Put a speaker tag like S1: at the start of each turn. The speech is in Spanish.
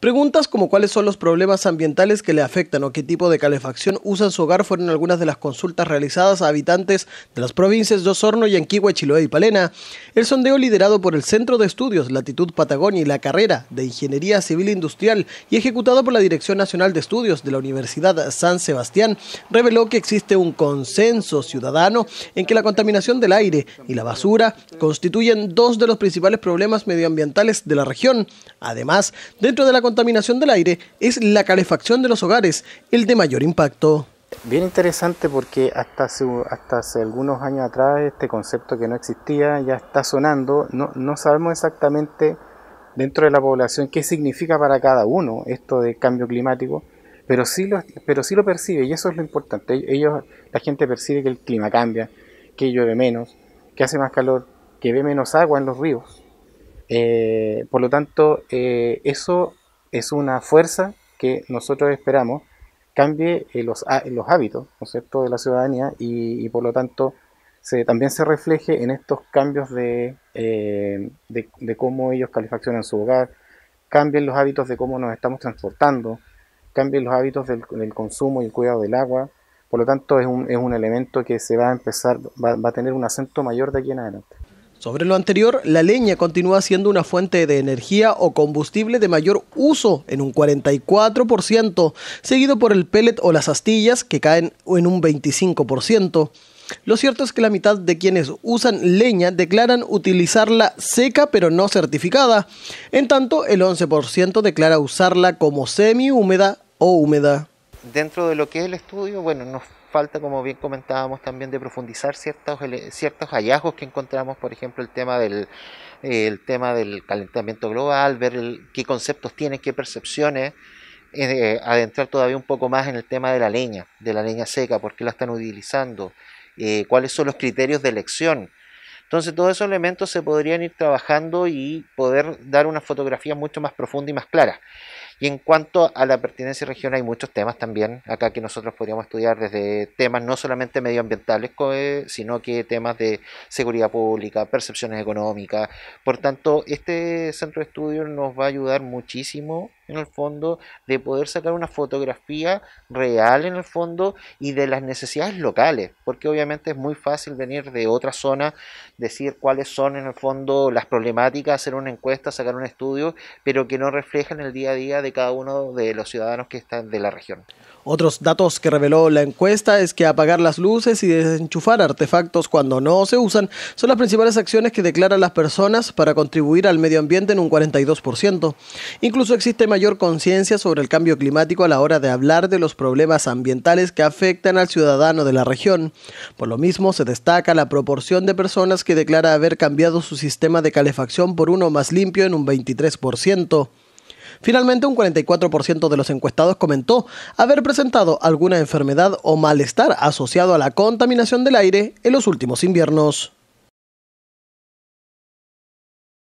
S1: Preguntas como cuáles son los problemas ambientales que le afectan o qué tipo de calefacción usa su hogar fueron algunas de las consultas realizadas a habitantes de las provincias de Osorno, Yanquihue, Chiloé y Palena. El sondeo liderado por el Centro de Estudios Latitud Patagonia y la Carrera de Ingeniería Civil Industrial y ejecutado por la Dirección Nacional de Estudios de la Universidad San Sebastián reveló que existe un consenso ciudadano en que la contaminación del aire y la basura constituyen dos de los principales problemas medioambientales de la región. Además, dentro de la contaminación del aire es la calefacción de los hogares, el de mayor impacto.
S2: Bien interesante porque hasta hace, hasta hace algunos años atrás este concepto que no existía ya está sonando. No, sabemos exactamente dentro de la población qué significa para cada uno esto de cambio climático, pero sí lo, pero sí lo percibe y eso es lo importante. Ellos, la gente percibe que el clima cambia, que llueve menos, que hace más calor, que ve menos agua en los ríos. Eh, por lo tanto, eh, eso es una fuerza que nosotros esperamos cambie eh, los, hábitos ¿no de la ciudadanía y, por lo tanto se, también se refleje en estos cambios eh, de, de, cómo ellos calefaccionan su hogar, cambien los hábitos de cómo nos estamos transportando, cambien los hábitos del, consumo y el cuidado del agua. Por lo tanto, es un, es un elemento que se va a empezar, va, va a tener un acento
S1: mayor de aquí en adelante. Sobre lo anterior, la leña continúa siendo una fuente de energía o combustible de mayor uso en un 44%, seguido por el pellet o las astillas que caen en un 25%. Lo cierto es que la mitad de quienes usan leña declaran utilizarla seca pero no certificada, en tanto el 11% declara usarla como semi húmeda o húmeda
S3: dentro de lo que es el estudio, bueno, nos falta, como bien comentábamos, también de profundizar ciertos, ciertos hallazgos que encontramos, por ejemplo, el tema del, el tema del calentamiento global, ver qué conceptos tiene, qué percepciones, eh, adentrar todavía un poco más en el tema de la leña, de la leña seca, por qué la están utilizando, eh, cuáles son los criterios de elección. Entonces todos esos elementos se podrían ir trabajando y poder dar una fotografía mucho más profunda y más clara. Y en cuanto a la pertinencia regional, hay muchos temas también acá que nosotros podríamos estudiar desde temas no solamente medioambientales, eh, sino que temas de seguridad pública, percepciones económicas. Por tanto, este centro de estudio nos va a ayudar muchísimo en el fondo, de poder sacar una fotografía real en el fondo y de las necesidades locales, porque obviamente es muy fácil venir de otra zona, decir cuáles son en el fondo las problemáticas, hacer una encuesta, sacar un estudio, pero que no reflejan el día a día de cada uno de los ciudadanos que están de la región.
S1: Otros datos que reveló la encuesta es que apagar las luces y desenchufar artefactos cuando no se usan son las principales acciones que declaran las personas para contribuir al medio ambiente en un 42%. Incluso existe mayor mayor conciencia sobre el cambio climático a la hora de hablar de los problemas ambientales que afectan al ciudadano de la región. Por lo mismo, se destaca la proporción de personas que declara haber cambiado su sistema de calefacción por uno más limpio en un 23%. Finalmente, un 44% de los encuestados comentó haber presentado alguna enfermedad o malestar asociado a la contaminación del aire en los últimos inviernos.